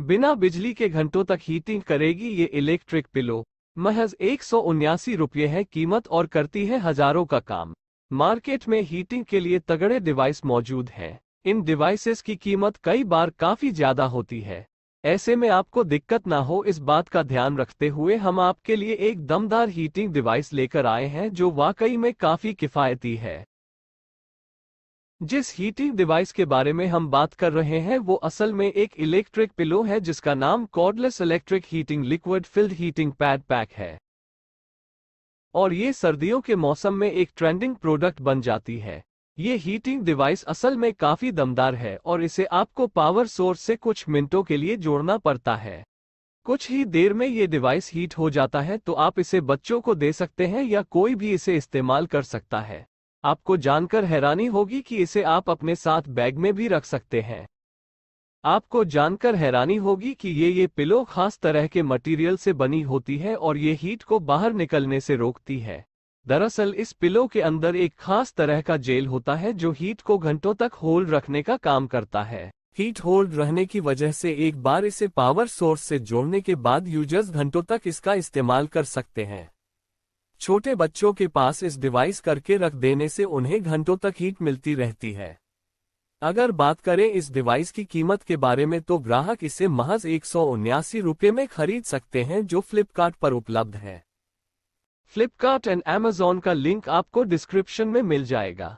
बिना बिजली के घंटों तक हीटिंग करेगी ये इलेक्ट्रिक पिलो महज एक सौ रुपये है कीमत और करती है हजारों का काम मार्केट में हीटिंग के लिए तगड़े डिवाइस मौजूद हैं इन डिवाइसेस की कीमत कई बार काफी ज्यादा होती है ऐसे में आपको दिक्कत ना हो इस बात का ध्यान रखते हुए हम आपके लिए एक दमदार हीटिंग डिवाइस लेकर आए हैं जो वाकई में काफी किफायती है जिस हीटिंग डिवाइस के बारे में हम बात कर रहे हैं वो असल में एक इलेक्ट्रिक पिलो है जिसका नाम cordless electric heating liquid filled heating pad pack है और ये सर्दियों के मौसम में एक ट्रेंडिंग प्रोडक्ट बन जाती है ये हीटिंग डिवाइस असल में काफी दमदार है और इसे आपको पावर सोर्स से कुछ मिनटों के लिए जोड़ना पड़ता है कुछ ही देर में ये डिवाइस हीट हो जाता है तो आप इसे बच्चों को दे सकते हैं या कोई भी इसे इस्तेमाल कर सकता है आपको जानकर हैरानी होगी कि इसे आप अपने साथ बैग में भी रख सकते हैं आपको जानकर हैरानी होगी कि ये ये पिलो खास तरह के मटेरियल से बनी होती है और ये हीट को बाहर निकलने से रोकती है दरअसल इस पिलो के अंदर एक खास तरह का जेल होता है जो हीट को घंटों तक होल्ड रखने का काम करता है हीट होल्ड रहने की वजह से एक बार इसे पावर सोर्स से जोड़ने के बाद यूजर्स घंटों तक इसका इस्तेमाल कर सकते हैं छोटे बच्चों के पास इस डिवाइस करके रख देने से उन्हें घंटों तक हीट मिलती रहती है अगर बात करें इस डिवाइस की कीमत के बारे में तो ग्राहक इसे महज एक रुपए में खरीद सकते हैं जो फ्लिपकार्ट पर उपलब्ध है फ्लिपकार्ट एंड एमेजॉन का लिंक आपको डिस्क्रिप्शन में मिल जाएगा